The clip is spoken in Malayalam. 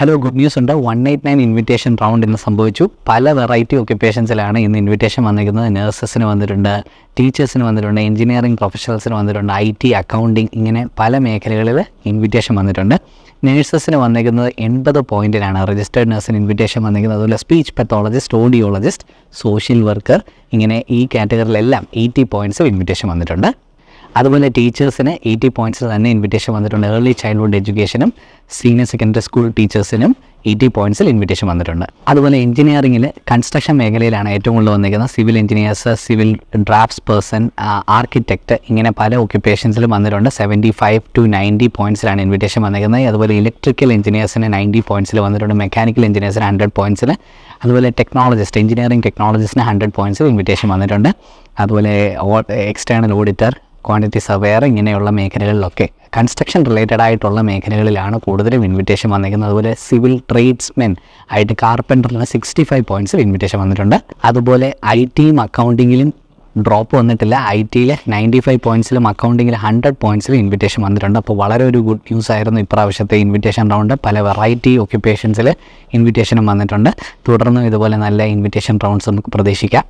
ഹലോ ഗുഡ് ന്യൂസ് ഉണ്ട് one eight nine invitation round ഇന്ന് സംഭവിച്ചു പല വെറൈറ്റി ഒക്യുപ്പേഷൻസിലാണ് ഇന്ന് ഇൻവിറ്റേഷൻ വന്നിരിക്കുന്നത് നഴ്സസിന് വന്നിട്ടുണ്ട് ടീച്ചേഴ്സിന് വന്നിട്ടുണ്ട് എഞ്ചിനീയറിംഗ് പ്രൊഫഷണൽസിന് വന്നിട്ടുണ്ട് ഐ ടി അക്കൗണ്ടിങ് ഇങ്ങനെ പല മേഖലകളിൽ ഇൻവിറ്റേഷൻ വന്നിട്ടുണ്ട് നേഴ്സസിന് വന്നിരിക്കുന്നത് എൺപത് പോയിന്റിലാണ് രജിസ്റ്റേർഡ് നഴ്സിന് ഇൻവിറ്റേഷൻ വന്നിരിക്കുന്നത് അതുപോലെ speech pathologist audiologist social worker ഇങ്ങനെ ഈ കാറ്റഗറിയിലെല്ലാം എയ്റ്റി പോയിന്റ്സ് ഇൻവിറ്റേഷൻ വന്നിട്ടുണ്ട് അതുപോലെ ടീച്ചേഴ്സിന് എയ്റ്റി പോയിൻറ്റ്സിൽ തന്നെ ഇൻവിറ്റേഷൻ വന്നിട്ടുണ്ട് ഏർലി ചൈൽഡ്ഹുഡ് എഡ്യൂക്കേഷനും സീനിയർ സെക്കൻഡറി സ്കൂൾ ടീച്ചേഴ്സിനും എയ്റ്റി പോയിന്റ്സിൽ ഇൻവിറ്റേഷൻ വന്നിട്ടുണ്ട് അതുപോലെ എഞ്ചിനീയറിംഗിൽ കൺസ്ട്രക്ഷൻ മേഖലയിലാണ് ഏറ്റവും കൂടുതൽ വന്നിരിക്കുന്നത് civil engineers civil draftsperson architect ഇങ്ങനെ പല ഒക്യുപ്പേഷൻസിലും വന്നിട്ടുണ്ട് സെവൻറ്റി ഫൈവ് ടു നയൻറ്റി പോയിൻറ്റ്സിലാണ് ഇൻവിറ്റേഷൻ വന്നിരിക്കുന്നത് അതുപോലെ ഇലക്ട്രിക്കൽ എഞ്ചിനീയേഴ്സിന് നയൻറ്റി പോയിന്റ്സിൽ വന്നിട്ടുണ്ട് മെക്കാനിക്കൽ എഞ്ചിനീയേഴ്സിന് ഹൺഡ്രഡ് പോയിന്റ്സിൽ അതുപോലെ ടെക്നോളജിസ്റ്റ് എഞ്ചിനീയറിംഗ് ടെക്നോളജിസ്റ്റിന് ഹൺഡ്രഡ് പോയിൻറ്റ്സിൽ ഇൻവിറ്റേഷൻ വന്നിട്ടുണ്ട് അതുപോലെ എക്സ്റ്റേണൽ ഓഡിറ്റർ ക്വാണ്ടിറ്റി വേറെ ഇങ്ങനെയുള്ള മേഖലകളിലൊക്കെ കൺസ്ട്രക്ഷൻ റിലേറ്റഡ് ആയിട്ടുള്ള മേഖലകളിലാണ് കൂടുതലും ഇൻവിറ്റേഷൻ വന്നിരിക്കുന്നത് അതുപോലെ സിവിൽ ട്രേഡ്സ്മെൻ ആയിട്ട് കാർപ്പൻറ്ററിന് സിക്സ്റ്റി ഫൈവ് പോയിൻറ്റ്സിൽ ഇൻവിറ്റേഷൻ വന്നിട്ടുണ്ട് അതുപോലെ ഐ ടിയും അക്കൗണ്ടിങ്ങിലും ഡ്രോപ്പ് വന്നിട്ടില്ല ഐ ടിയിലെ നയൻറ്റി ഫൈവ് പോയിൻറ്റ്സിലും അക്കൗണ്ടിങ്ങിൽ ഹൺഡ്രഡ് പോയിൻറ്റ്സിലും ഇൻവിറ്റേഷൻ വന്നിട്ടുണ്ട് അപ്പോൾ വളരെ ഒരു ഗുഡ് ന്യൂസ് ആയിരുന്നു ഇപ്രാവശ്യത്തെ ഇൻവിറ്റേഷൻ റൗണ്ട് പല വെറൈറ്റി ഓക്യുപ്പേഷൻസിൽ ഇൻവിറ്റേഷനും വന്നിട്ടുണ്ട് തുടർന്നും ഇതുപോലെ നല്ല ഇൻവിറ്റേഷൻ റൗണ്ട്സ് നമുക്ക് പ്രതീക്ഷിക്കാം